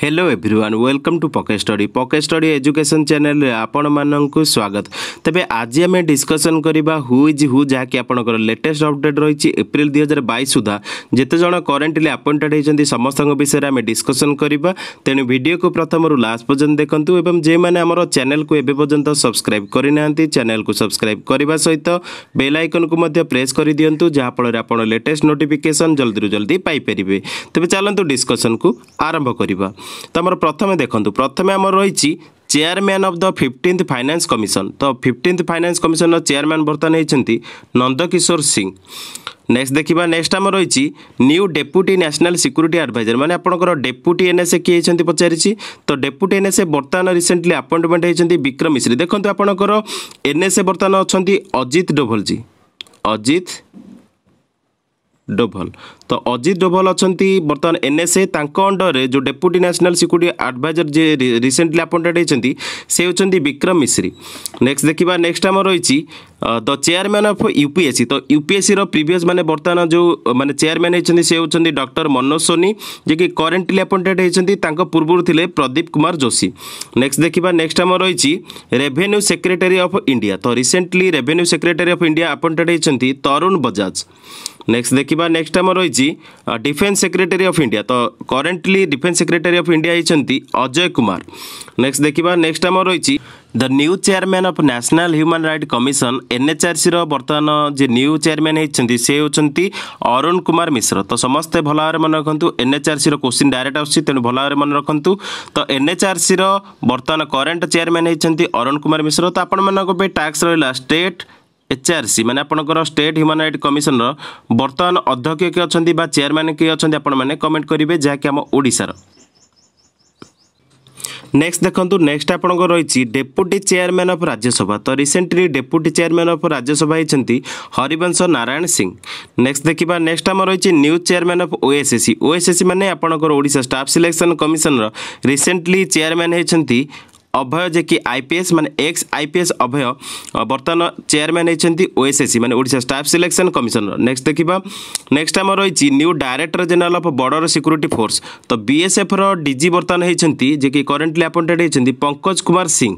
hello everyone welcome to PK study PK study education channel आपण मानू स्वागत तेज आज आम डिस्कसन करवा हु इज हु जहाँकि आपंकर लेटेस्ट अपडेट रही एप्रिल दुई हजार बैश सुधा जितेजण करेन्टली आपइंटेड होती समस्त विषय आम डिस्कसन करवा तेणु भिडियो को प्रथम लास्ट पर्यटन देखु और जे मैंने आम चैनल को एवं सब्सक्राइब करना चैनल को सब्सक्राइब करने सहित बेल आइकन को प्रेस कर दिंतु जहाँफल आप लेटेस्ट नोटिफिकेसन जल्दी जल्दी पाइपर तेज चलतु डिस्कसन को आरंभ करवा ତ ଆମର ପ୍ରଥମେ ଦେଖନ୍ତୁ ପ୍ରଥମে ଆମର ରହିଛି chairman of the fifteenth finance commission তো ফিফটিন্থ ফাইনান্স কমিশনর চেয়ারম্যান বর্তমান হয়েছেন নন্দকিশোর সিং নেক্সট দেখিবা নেক্সট আমার রয়েছে new deputy national security adviser মানে আপনার ডেপুটি এনএসএ কি হয়েছেন পচারিছি তো ডেপুটি এনএসএ বর্তমান রিসেন্টলি আপয়েন্টমেন্ট হয়েছেন বিক্রম মিশ্রি দেখুন আপনার এনএসএ বর্তমান অজিত ডোভলজি অজিত ଡୋଭଲ ତ ଅଜିତ ଡୋଭଲ ଅଛନ୍ତି ବର୍ତ୍ତମାନ ଏନ୍ଏସ୍ଏ ତାଙ୍କ ଅଣ୍ଡରରେ ଯେଉଁ ଡେପୁଟି ନ୍ୟାସନାଲ ସିକ୍ୟୁରିଟି ଆଡ଼ଭାଇଜର ଯିଏ ରିସେଣ୍ଟଲି ଆପଏଣ୍ଟେଡ଼ ହେଇଛନ୍ତି ସେ ହେଉଛନ୍ତି ବିକ୍ରମ ମିଶ୍ରୀ ନେକ୍ସଟ ଦେଖିବା ନେକ୍ସଟ ଆମର ରହିଛି ଦ ଚେୟାରମ୍ୟାନ୍ ଅଫ୍ ୟୁପିଏସ୍ସି ତ ୟୁପିଏସ୍ସିର ପ୍ରିଭିୟସ୍ ମାନେ ବର୍ତ୍ତମାନ ଯେଉଁ ମାନେ ଚେୟାରମ୍ୟାନ୍ ହେଇଛନ୍ତି ସେ ହେଉଛନ୍ତି ଡକ୍ଟର ମନୋଜ ସୋନି ଯିଏକି କରେଣ୍ଟଲି ଆପଏଣ୍ଟେଡ଼ ହେଇଛନ୍ତି ତାଙ୍କ ପୂର୍ବରୁ ଥିଲେ ପ୍ରଦୀପ କୁମାର ଯୋଶୀ ନେକ୍ସଟ ଦେଖିବା ନେକ୍ସଟ ଆମର ରହିଛି ରେଭେନ୍ୟୁ ସେକ୍ରେଟାରୀ ଅଫ୍ ଇଣ୍ଡିଆ ତ recently revenue secretary of India appointed ହେଇଛନ୍ତି ତରୁଣ ବଜାଜ নেক্সট দেখিবা নেক্সট আমার রয়েছে ডিফেন্স সেক্রেটারি অফ ইন্ডিয়া তো currently defence secretary of India হয়েছেন অজয় কুমার নেক্সট দেখিবা নেক্সট আমার রয়েছে the new chairman of national human right commission ଏନ୍ଏଚ୍ଆର୍ସିର ବର୍ତ୍ତମାନ ଯେ ନ୍ୟୁ ଚେୟାରମ୍ୟାନ୍ ହେଇଛନ୍ତି ସେ ହେଉଛନ୍ତି ଅରୁଣ କୁମାର ମିଶ୍ର ତ ସମସ୍ତେ ଭଲ ଭାବରେ ମନେ ରଖନ୍ତୁ ଏନ୍ଏଚ୍ଆର୍ସିର କୋଶ୍ଚିନ୍ ଡାଇରେକ୍ଟ ଆସୁଛି ତେଣୁ ଭଲ ଭାବରେ ମନେ ରଖନ୍ତୁ ତ ଏନ୍ଏଚ୍ଆର୍ସିର ବର୍ତ୍ତମାନ କରେଣ୍ଟ ଚେୟାରମ୍ୟାନ୍ ହେଇଛନ୍ତି ଅରୁଣ କୁମାର ମିଶ୍ର ତ ଆପଣମାନଙ୍କ ପାଇଁ ଟ୍ୟାକ୍ସ ରହିଲା ଷ୍ଟେଟ୍ ଏଚ୍ଆର୍ସି ମାନେ ଆପଣଙ୍କର ଷ୍ଟେଟ୍ ହ୍ୟୁମାନ୍ ରାଇଟ୍ କମିଶନର ବର୍ତ୍ତମାନ ଅଧ୍ୟକ୍ଷ କିଏ ଅଛନ୍ତି ବା ଚେୟାରମ୍ୟାନ୍ କିଏ ଅଛନ୍ତି ଆପଣମାନେ କମେଣ୍ଟ କରିବେ ଯାହାକି ଆମ ଓଡ଼ିଶାର ନେକ୍ସଟ ଦେଖନ୍ତୁ ନେକ୍ସଟ ଆପଣଙ୍କ ରହିଛି ଡେପୁଟି ଚେୟାରମ୍ୟାନ୍ ଅଫ୍ ରାଜ୍ୟସଭା ତ recently deputy chairman of Rajya Sabha ହେଇଛନ୍ତି ହରିବଂଶ ନାରାୟଣ ସିଂ ନେକ୍ସଟ ଦେଖିବା ନେକ୍ସଟ ଆମର ରହିଛି news chairman of OSSC OSSC ମାନେ ଆପଣଙ୍କର ଓଡ଼ିଶା ଷ୍ଟାଫ୍ ସିଲେକ୍ସନ୍ କମିଶନର ରିସେଣ୍ଟଲି ଚେୟାରମ୍ୟାନ୍ ହେଇଛନ୍ତି ଅଭୟ ଯେ କି ଆଇପିଏସ୍ ମାନେ ଏକ୍ସ ଆଇପିଏସ୍ ଅଭୟ ବର୍ତ୍ତମାନ ଚେୟାରମ୍ୟାନ୍ ହେଇଛନ୍ତି ଓଏସ୍ଏସ୍ସି ମାନେ ଓଡ଼ିଶା ଷ୍ଟାଫ୍ ସିଲେକ୍ସନ୍ କମିଶନର ନେକ୍ସଟ ଦେଖିବା ନେକ୍ସଟ ଆମର ରହିଛି new director general of border security force ତ ବିଏସ୍ଏଫ୍ର ଡିଜି ବର୍ତ୍ତମାନ ହେଇଛନ୍ତି ଯେ କି କରେଣ୍ଟଲି ଆପଏଣ୍ଟେଡ୍ ହେଇଛନ୍ତି ପଙ୍କଜ କୁମାର ସିଂ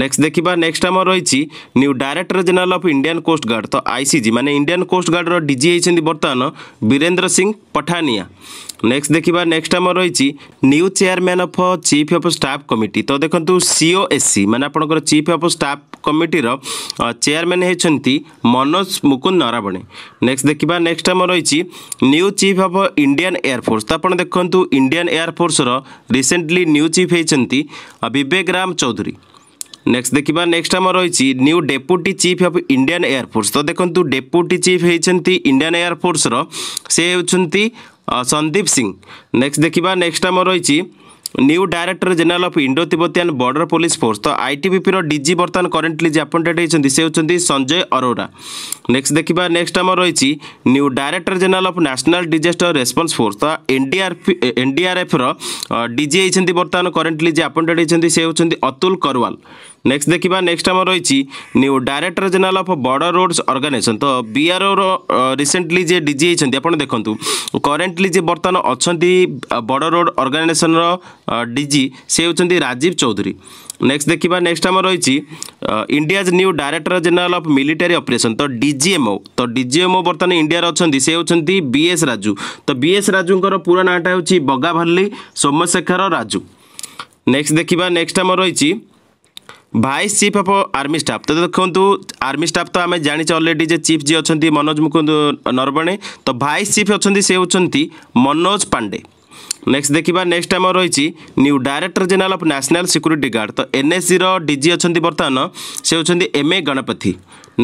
ନେକ୍ସଟ ଦେଖିବା ନେକ୍ସଟ ଆମର ରହିଛି new director general of Indian coast guard ତ ଆଇସିଜି ମାନେ ଇଣ୍ଡିଆନ୍ କୋଷ୍ଟ ଗାର୍ଡ଼ର ଡିଜି ହେଇଛନ୍ତି ବର୍ତ୍ତମାନ ବୀରେନ୍ଦ୍ର ସିଂ ପଠାନିଆ নেক্সট দেখিবা নেক্সট আমার রয়েছে new chairman of chief of staff committee তো দেখুন সিওএসসি মানে আপনার চিফ অফ স্টাফ কমিটির চেয়ারম্যান হচ্ছেন মনোজ মুকুন্দ নরাবণে নেক্সট দেখিবা নেক্সট আমার রয়েছে new chief of Indian air force তো আপনার দেখুন ইন্ডিয়ান এয়ারফোর্সর রিসেন্টলি নিউ চিফ হয়েছেন বিবেক রাম চৌধুরী নেক্সট দেখিবা নেক্সট আমার রয়েছে new deputy chief of Indian air force তো দেখুন ডেপুটি চিফ হয়েছেন ইন্ডিয়ান এয়ারফোর্সর সে হচ্ছেন সন্দীপ সিং নেক্সট দেখিবা নেক্সট আমার রয়েছে new director general of Indo Tibetan border police force ତ ଆଇଟିବିପିର ଡିଜି ବର୍ତ୍ତମାନ କରେଣ୍ଟଲି ଯେ ଆପଏଣ୍ଟେଡ୍ ହୋଇଛନ୍ତି ସେ ହେଉଛନ୍ତି ସଞ୍ଜୟ ଅରୋରା ନେକ୍ସଟ ଦେଖିବା ନେକ୍ସଟ ଆମର ରହିଛି new director general of national disaster response force ତ ଏନ୍ଡିଆର୍ଏଫ୍ ଏନ୍ଡିଆର୍ଏଫ୍ର ଡିଜି ହେଇଛନ୍ତି ବର୍ତ୍ତମାନ କରେଣ୍ଟଲି ଯେ ଆପଏଣ୍ଟେଡ୍ ହୋଇଛନ୍ତି ସେ ହେଉଛନ୍ତି ଅତୁଲ କରୱାଲ ନେକ୍ସଟ ଦେଖିବା ନେକ୍ସଟ ଆମର ରହିଛି new director general of border roads organisation ତ ବିଆର୍ଓର ରିସେଣ୍ଟଲି ଯିଏ ଡିଜି ହେଇଛନ୍ତି ଆପଣ ଦେଖନ୍ତୁ କରେଣ୍ଟଲି ଯେ ବର୍ତ୍ତମାନ ଅଛନ୍ତି ବର୍ଡର ରୋଡ୍ ଅର୍ଗାନାଇଜେସନ୍ର ডিজি সে হচ্ছেন রাজীব চৌধুরী নেক্সট দেখিবা নেক্সট আমার রয়েছে India's new director general of military operation তো ডিজিএমও তো ডিজিএমও বর্তমানে ইন্ডিয়ার অনেক সে হচ্ছেন বিএস রাজু তো বিএস রাজুঙ্কর পুরা নাঁটা হচ্ছে বগাভাল্লি সোমশেখর রাজু নেক্সট দেখিবা নেক্সট আমার রয়েছে vice chief of army staff তো দেখুন আর্মি স্টাফ তো আমি জাঁচে অলরেডি যে চিফ যে অনেক মনোজ মুকুন্দ নরবণে তো ভাইস চিফ অনেক সে হচ্ছেন মনোজ পাণ্ডে নেক্সট দেখিবা নেক্সট আমার রয়েছে new director general of national security guard তো এনএসসির ডিজি অনেক বর্তমান সে হচ্ছেন এম এ গণপতি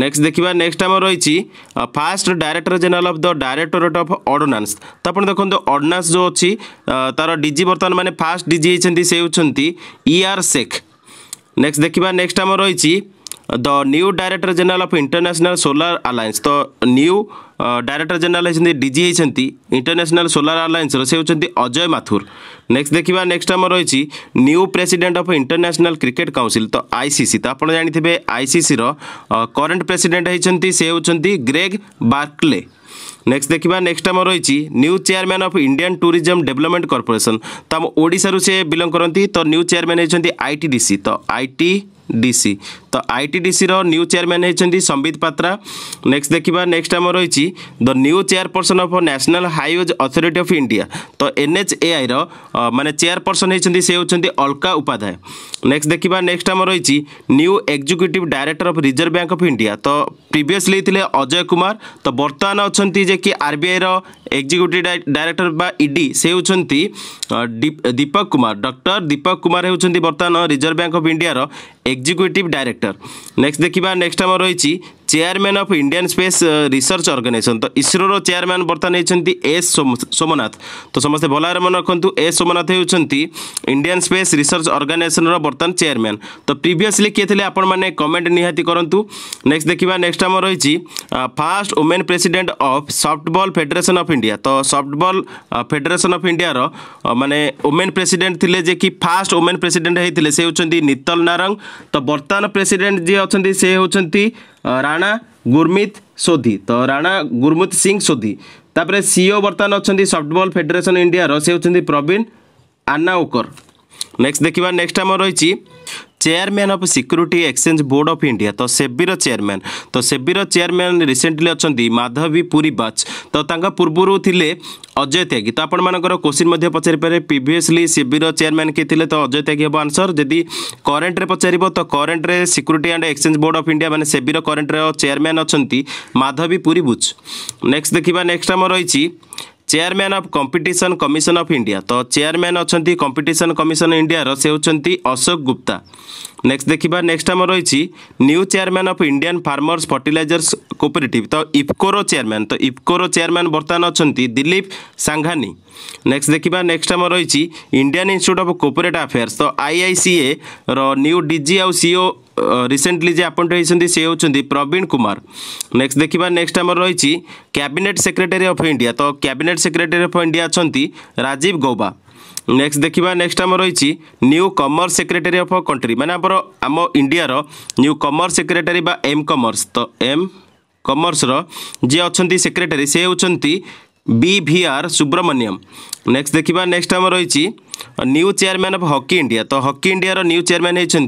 নেক্সট দেখিবা নেক্সট আমার রয়েছে first director general of the directorate of ordnance তো আপনার দেখুন অর্ডনান্স যে অছি তার ডিজি বর্তমান মানে ফার্স্ট ডিজি হয়েছেন সে হচ্ছেন ই আর শেখ নেক্সট দেখিবা নেক্সট আমার রয়েছে the new director general of international solar alliance तो न्यू डायरेक्टर जेनराल होती डीजी होती इंटरनेशनल सोलार आलायन्सर से होती अजय माथुर नेक्स्ट देखा नेक्स्ट आम रही new president of international cricket council तो आईसीसी तो आप जानते आईसीसी करेन्ट प्रेसिडेंट होती से होती ग्रेग बार्कले नेक्स्ट देखा नेक्स्ट आम रही new chairman of Indian tourism development corporation तो आम ओडारू सी बिलंग करती तो न्यू चेयरमैन होती आईटीडीसी तो आईटी ডিসি তো আইটিডিসির নিউ চেয়ারম্যান হয়েছেন সম্বিত পাত্রা নেক্সট দেখা নেক্সট আমার রয়েছে the new chairperson of national highways authority of India তো এনএচএআইর মানে চেয়ারপর্সন হয়েছেন সে হচ্ছেন অলকা উপাধ্যায় নেক্সট দেখা নেক্সট আমার রয়েছে new executive director of reserve bank of India তো প্রিভিয়সলি ଥିଲେ অজয় কুমার তো বর্তমান অনেক যে কি আরবিআইর এক্সিক্যুটিভ ডাইরেক্টর বা ইডি সে হচ্ছেন দীপক কুমার ডক্টর দীপক কুমার হচ্ছেন বর্তমান রিজর্ভ ব্যাঙ্ক অফ ইন্ডিয়ার এক্সিকিউটিভ ডাইরেক্টর নেক্সট দেখিবা নেক্সট আমার রয়েছে chairman of Indian space research organisation তো ইসরোর চেয়ারম্যান বর্তমান হয়েছেন এস সোমনাথ তো সমস্তে ভাল ভাবে মনে রাখতু এস সোমনাথ হচ্ছেন ইন্ডিয়ান স্পেস রিসর্চ অর্গানাইজেসনর বর্তমান চেয়ারম্যান তো প্রিভিয়সলি কি লে আপন মানে কমেন্ট নিহতি করতু নেক্সট দেখা নেক্সট আমার রয়েছে first women president of softball federation of India তো সফটবল ফেডেরেসন অফ ইন্ডিয়ার মানে ওমেন প্রেসিডেন্ট লে যে কি ফার্স্ট ওমেন প্রেসিডেন্ট হয়েছে সে হচ্ছেন নিতল নারঙ্গ তো বর্তমান প্রেসিডেন্ট যে অনেক সে হচ্ছেন রাণা গুরমিত সোধি তো রাণা গুরমিত সিং সোধি তাপরে সিও বর্তমান অনেক সফটবল ফেডেরেসন ইন্ডিয়ার সে হচ্ছেন প্রবীণ আন্নাওকর নেক্সট দেখিবা নেক্সট আমার রয়েছে chairman of security exchange board of India তো সেবির চেয়ারম্যান তো সেবির চেয়ারম্যান রিসেন্টলি অনেক মাধবী পুরী বাচ তো তাঙ্ক পূর্বরু লে অজয় ত্যাগী তো আপনার কোশ্চিন পচারিপারে প্রিভিয়সলি সেবির চেয়ারম্যান কি লে তো অজয় ত্যাগী হব আনসর যদি করেন্টরে পচারিব তো করেন্টরে security and exchange board of India মানে সেবির করেন্টর চেয়ারম্যান অনেক মাধবী পুরী বুচ নেক্সট দেখা নেক্সট আমার রয়েছে chairman of competition commission of India তো চেয়ারম্যান অনেক কম্পিটিশন কমিশন ইন্ডিয়ার সে হচ্ছেন অশোক গুপ্তা নেক্সট দেখিবা নেক্সট আমার রয়েছে new chairman of Indian farmers fertilisers cooperative তো ইফকোর চেয়ারম্যান তো ইফকোর চেয়ারম্যান বর্তমান অনেক দিলীপ সাংঘানি নেক্সট দেখিবা নেক্সট আমার রয়েছে Indian institute of cooperate affairs ତ ଆଇଆଇସିଏ ର ନ୍ୟୁ ଡିଜି ଆଉ ସିଓ ରିସେଣ୍ଟଲି ଯେ ଆପଏଣ୍ଟ ହୋଇଛନ୍ତି ସେ ହେଉଛନ୍ତି ପ୍ରବୀଣ କୁମାର ନେକ୍ସଟ ଦେଖିବା ନେକ୍ସଟ ଆମର ରହିଛି କ୍ୟାବିନେଟ୍ ସେକ୍ରେଟାରୀ ଅଫ୍ ଇଣ୍ଡିଆ ତ କ୍ୟାବିନେଟ୍ ସେକ୍ରେଟାରୀ ଅଫ୍ ଇଣ୍ଡିଆ ଅଛନ୍ତି ରାଜୀବ ଗୌବା ନେକ୍ସଟ ଦେଖିବା ନେକ୍ସଟ ଆମର ରହିଛି new commerce secretary of uh country ମାନେ ଆମର ଆମ ଇଣ୍ଡିଆର ନ୍ୟୁ କମର୍ସ ସେକ୍ରେଟାରୀ ବା ଏମ୍ କମର୍ସ ତ ଏମ୍ କମର୍ସର ଯିଏ ଅଛନ୍ତି ସେକ୍ରେଟାରୀ ସେ ହେଉଛନ୍ତି বিভিআর সুব্রমণ্যম নেক্সট দেখিবা নেক্সট আমার রয়েছে new chairman of hockey India তো হকি ইন্ডিয়ার নিউ চেয়ারম্যান হয়েছেন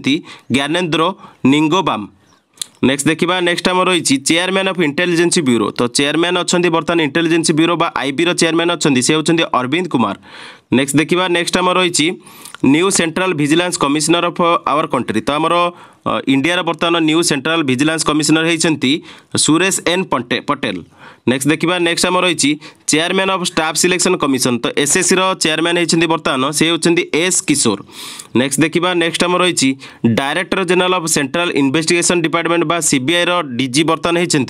জ্ঞানেন্দ্র নিঙ্গোবাম নেক্সট দেখিবা নেক্সট আমার রয়েছে চেয়ারম্যান অফ ইন্টেলিজেন্সি ব্যুরো তো চেয়ারম্যান অনেক বর্তমান ইন্টেলিজেন্সি ব্যুরো বা আইবির চেয়ারম্যান অনেক সে হচ্ছেন অরবিন্দ কুমার নেক্সট দেখিবা নেক্সট আমার রয়েছে new central vigilance commissioner of our country তো আমার ইন্ডিয়ার uh, বর্তমান নিউ সেন্ট্রাল ভিজিলান্স কমিশনার হয়েছেন সুরেশ এন পটেল নেক্সট দেখবা নেক্সট আমার রয়েছে chairman of staff selection commission তো এসএসসি চেয়ারম্যান হয়েছেন বর্তমান সে হচ্ছেন এস কিশোর নেক্সট দেখবা নেক্সট আমার রয়েছে director general of central investigation department বা সিবিআই ডিজি বর্তমান হয়েছেন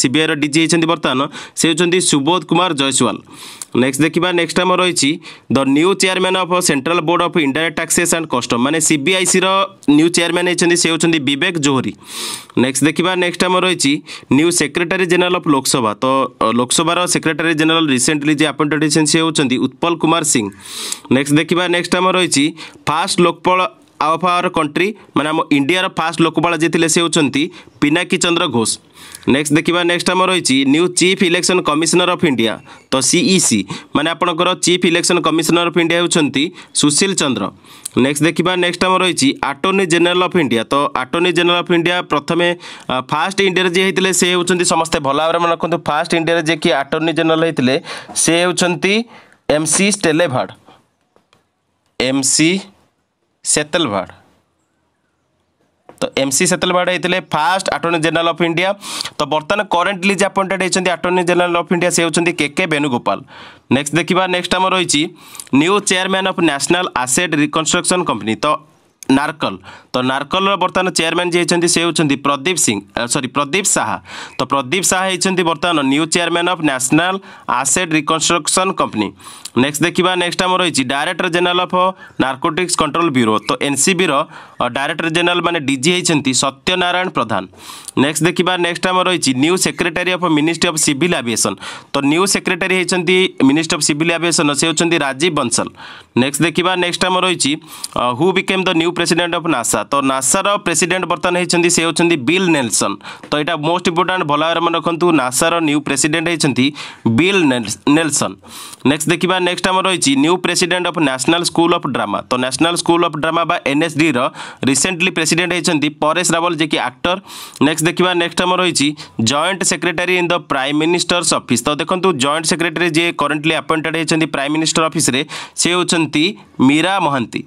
সিবিআই ডিজি হয়েছেন বর্তমান সে হচ্ছেন সুবোধ কুমার জয়সওয়াল নেক্সট দেখবা নেক্সট আমার রয়েছে the new chairman of central board of indirect taxes and custom মানে সিবিআইসি নিউ চেয়ারম্যান হয়েছেন সে হচ্ছেন বিবেক জোহরি নেক্সট দেখবা নেক্সট আমার রয়েছে new secretary general of Lok Sabha তো ତ ଲୋକସଭାର ସେକ୍ରେଟାରୀ ଜେନେରାଲ ରିସେଣ୍ଟଲି ଯେ ଆପଏଣ୍ଟେଡ୍ ହେଇଛନ୍ତି ସେ ହେଉଛନ୍ତି ଉତ୍ପଲ କୁମାର ସିଂ ନେକ୍ସଟ ଦେଖିବା ନେକ୍ସଟ ଆମର ରହିଛି first Lokpal of our country ମାନେ ଆମ ଇଣ୍ଡିଆର ଫାଷ୍ଟ ଲୋକପାଳ ଯିଏ ଥିଲେ ସେ ହେଉଛନ୍ତି ପିନାକୀ ଚନ୍ଦ୍ର ଘୋଷ নেক্সট দেখবা নেক্সট আমার রয়েছে new chief election commissioner of India তো সিইসি মানে আপনার chief election commissioner of India হচ্ছেন সুশীল চন্দ্র নেক্সট দেখবা নেক্সট আমার রয়েছে আটর্নি জেনারেল অফ ইন্ডিয়া তো আটর্নি জেনারেল অফ ইন্ডিয়া প্রথমে ফার্স্ট ইন্ডিয়ার যে হয়েছিল সে হচ্ছেন সমস্তে ভালো ভাবে মনে রাখুন ফার্স্ট ইন্ডিয়ার যে কি আটর্নি জেনারেল হয়েছিল সে হচ্ছেন M C Setalvad M C Setalvad तो एम सी सेतलवाड़ होते first attorney general of India तो बर्तमान करेन्टली जे अपॉइंटेड होती आटर्नी जेनेल अफ इंडिया से होती के के वेणुगोपाल नेक्स्ट देखा नेक्स्ट आम रही new chairman of national asset reconstruction company तो নারকল তো নারকলর বর্তমান চেয়ারম্যান যে হয়েছেন সে হচ্ছেন প্রদীপ সিং সরি প্রদীপ সাহা তো প্রদীপ সাহা হয়েছেন বর্তমান new chairman of national asset reconstruction company next দেখা নেক্সট আমার রয়েছে director general of narcotics control bureau তো এনসিবির डायरेक्टर ଜେନେରାଲ ମାନେ ଡିଜି ହେଇଛନ୍ତି ସତ୍ୟନାରାୟଣ ପ୍ରଧାନ ନେକ୍ସଟ ଦେଖିବା ନେକ୍ସଟ ଆମର ରହିଛି new secretary of ministry of civil aviation ତ ନ୍ୟୁ ସେକ୍ରେଟାରୀ ହେଇଛନ୍ତି ମିନିଷ୍ଟ୍ରି ଅଫ୍ ସିଭିଲ ଆଭିଏସନ୍ ସେ ହେଉଛନ୍ତି ରାଜୀବ ବଂଶଲ ନେକ୍ସଟ ଦେଖିବା ନେକ୍ସଟ ଆମର ରହିଛି ହୁ became the new president of NASA ତ ନାସାର ପ୍ରେସିଡେଣ୍ଟ ବର୍ତ୍ତମାନ ହେଇଛନ୍ତି ସେ ହେଉଛନ୍ତି ବିଲ୍ ନେଲସନ୍ ତ ଏଇଟା ମୋଷ୍ଟ ଇମ୍ପୋର୍ଟାଣ୍ଟ ଭଲ ଭାବରେ ମନେ ରଖନ୍ତୁ ନାସାର ନ୍ୟୁ ପ୍ରେସିଡେଣ୍ଟ ହେଇଛନ୍ତି ବିଲ୍ ନେଲସନ୍ ନେକ୍ସଟ ଦେଖିବା ନେକ୍ସଟ ଆମର ରହିଛି new president of national school of drama ତ ନ୍ୟାସନାଲ୍ ସ୍କୁଲ ଅଫ୍ ଡ୍ରାମା ବା ଏନ୍ଏସ୍ଡିର রিসেন্টলি প্রেসিডেন্ট হয়েছেন পরেশ রাওয়াল যে কি আক্টর নেক্সট দেখবা নেক্সট আমার রয়েছে joint secretary in the prime minister's office তো দেখুন জয়েন্ট সেক্রেটারি যে করেন্টলি ଆପଏଣ୍ଟେଡ୍ ହୋଇଛନ୍ତି ପ୍ରାଇମ୍ ମିନିଷ୍ଟର ଅଫିସରେ ସେ ହେଉଛନ୍ତି ମୀରା ମହାନ୍ତି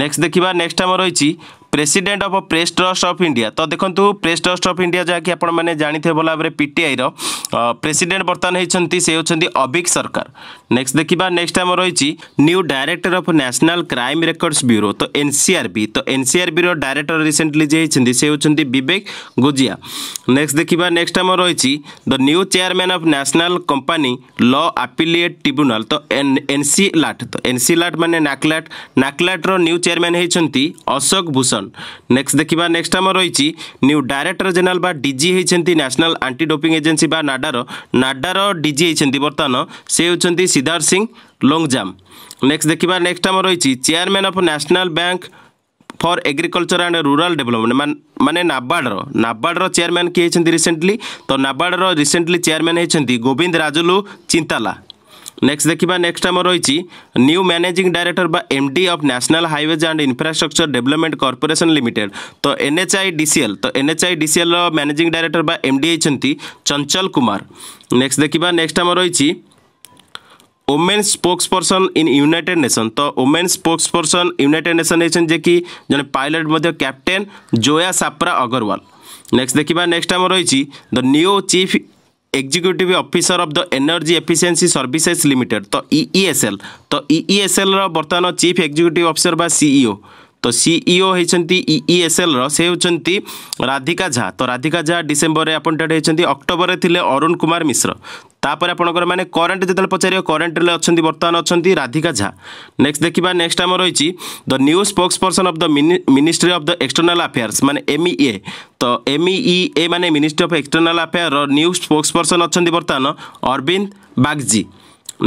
ନେକ୍ସଟ ଦେଖିବା ନେକ୍ସଟ ଆମର ରହିଛି president of press trust of India ତ ଦେଖନ୍ତୁ ପ୍ରେସ୍ ଟ୍ରଷ୍ଟ ଅଫ୍ ଇଣ୍ଡିଆ ଯାହାକି ଆପଣମାନେ ଜାଣିଥିବେ ଭଲ ଭାବରେ ପିଟିଆଇର ପ୍ରେସିଡେଣ୍ଟ ବର୍ତ୍ତମାନ ହୋଇଛନ୍ତି ସେ ହେଉଛନ୍ତି ଅବିକ ସରକାର ନେକ୍ସଟ ଦେଖିବା ନେକ୍ସଟ ଆମର ରହିଛି new director of national crime records bureau ତ ଏନ୍ସିଆର୍ବି ତ ଏନ୍ସିଆର୍ବିର ଡାଇରେକ୍ଟର ରିସେଣ୍ଟଲି ଯିଏ ହୋଇଛନ୍ତି ସେ ହେଉଛନ୍ତି ବିବେକ ଗୁଜିଆ ନେକ୍ସଟ ଦେଖିବା ନେକ୍ସଟ ଆମର ରହିଛି the new chairman of national company law appellate tribunal ତ ଏନ୍ସି ଲାଟ୍ ତ ଏନ୍ସି ଲାଟ୍ ମାନେ ନାକ୍ଲାଟ୍ ନାକ୍ଲାଟ୍ର ନ୍ୟୁ ଚେୟାରମ୍ୟାନ୍ ହୋଇଛନ୍ତି ଅଶୋକ ଭୂଷଣ କମିଶନ ନେକ୍ସଟ ଦେଖିବା ନେକ୍ସଟ ଆମର ରହିଛି ନ୍ୟୁ ଡାଇରେକ୍ଟର ଜେନେରାଲ ବା ଡିଜି ହେଇଛନ୍ତି ନ୍ୟାସନାଲ୍ ଆଣ୍ଟି ଡୋପିଂ ଏଜେନ୍ସି ବା ନାଡାର ନାଡାର ଡିଜି ହେଇଛନ୍ତି ବର୍ତ୍ତମାନ ସେ ହେଉଛନ୍ତି ସିଦ୍ଧାର୍ଥ ସିଂ ଲୋଙ୍ଗଜାମ୍ ନେକ୍ସଟ ଦେଖିବା ନେକ୍ସଟ ଆମର ରହିଛି chairman of national bank for agriculture and rural development ମାନେ ନାବାର୍ଡ଼ର ନାବାର୍ଡ଼ର ଚେୟାରମ୍ୟାନ୍ କିଏ ହେଇଛନ୍ତି ରିସେଣ୍ଟଲି ତ ନାବାର୍ଡ଼ର ରିସେଣ୍ଟଲି ଚେୟାରମ୍ୟାନ୍ ହେଇଛନ୍ତି ଗୋବିନ୍ଦ ରାଜୁଲୁ ଚିନ୍ତାଲା নেক্সট দেখিবা নেক্সট আমার রয়েছে নিউ ম্যানেজিং ডাইরেক্টর বা MD of national highways and infrastructure development corporation limited তো এনএচআই ডিসিএল তো এনএচআই ডিসিএল ম্যানেজিং ডাইরেক্টর বা এমডি হয়েছেন চঞ্চল কুমার নেক্সট দেখিবা নেক্সট আমার রয়েছে women spokesperson in united nation তো ওমেন স্পোক্সপর্সন ইউনাইটেড নেশন হয়েছেন যে কি জন পাইলট মধ্যে ক্যাপ্টেন জোয়া সাপ্রা অগরওয়াল নেক্সট দেখিবা নেক্সট আমার রয়েছে the new chief executive officer of the energy efficiency services limited তো ইইএসএল তো ইইএসএলর বর্তমান চিফ এক্সিক্যুটিভ অফিসর বা সিইও তো সিইও হয়েছেন ইইএসএলর সে হচ্ছেন রাধিকা ঝা তো রাধিকা ঝা ডিসেম্বরে আপয়েন্টেড হয়েছেন অক্টোবরে লে অরুণ কুমার মিশ্র ତାପରେ ଆପଣଙ୍କର ମାନେ କରେଣ୍ଟ ଯେତେବେଳେ ପଚାରିବ କରେଣ୍ଟରେ ଅଛନ୍ତି ବର୍ତ୍ତମାନ ଅଛନ୍ତି ରାଧିକା ଝା ନେକ୍ସଟ ଦେଖିବା ନେକ୍ସଟ ଆମର ରହିଛି the new spokesperson of the ministry of the external affairs ମାନେ ଏମ୍ଇଏ ତ ଏମ୍ଇଇ ଏ ମାନେ ମିନିଷ୍ଟ୍ରି ଅଫ୍ ଏକ୍ସଟର୍ନାଲ ଆଫେୟାରର ନ୍ୟୁ ସ୍ପୋକ୍ସ ପର୍ସନ ଅଛନ୍ତି ବର୍ତ୍ତମାନ ଅରବିନ୍ଦ ବାଗ୍ଜି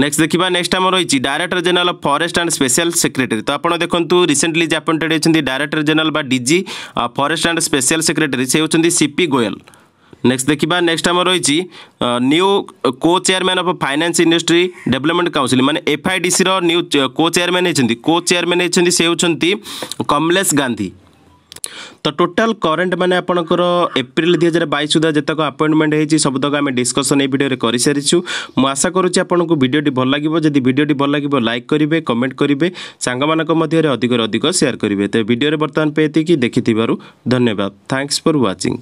নেক্সট দেখিবা নেক্সট আমার রয়েছে director general of forest and special secretary তো আপনার দেখুন রিসেন্টলি যে আপয়েন্টেড হয়েছেন ডাইরেক্টর জেনারেল বা DG forest and special secretary সে হচ্ছেন সিপি গোয়েল नेक्स देखा नेक्सट आम रह न्यू को chairman of industry development development माने एफआईडीसी रो न्यू को चेयरम्यान को चेयरम्यान समलेश गान्धी त टोटाल करेन्ट मैले आपणको एप्रि दुई हजार बइस सुधा जतिको अपोइन्टमेन्ट हुन्छ सबुत आम डिस्कसन यो भिडियो गरिसिछु म आशा गरुणको भिडियो भन्नु लाग भिडियो भयो ले कमेन्ट अधिक शेयर करिवे त भिडियो बर्तन कि देखिथिबारु धन्यवाद थैंक्स फॉर वाचिंग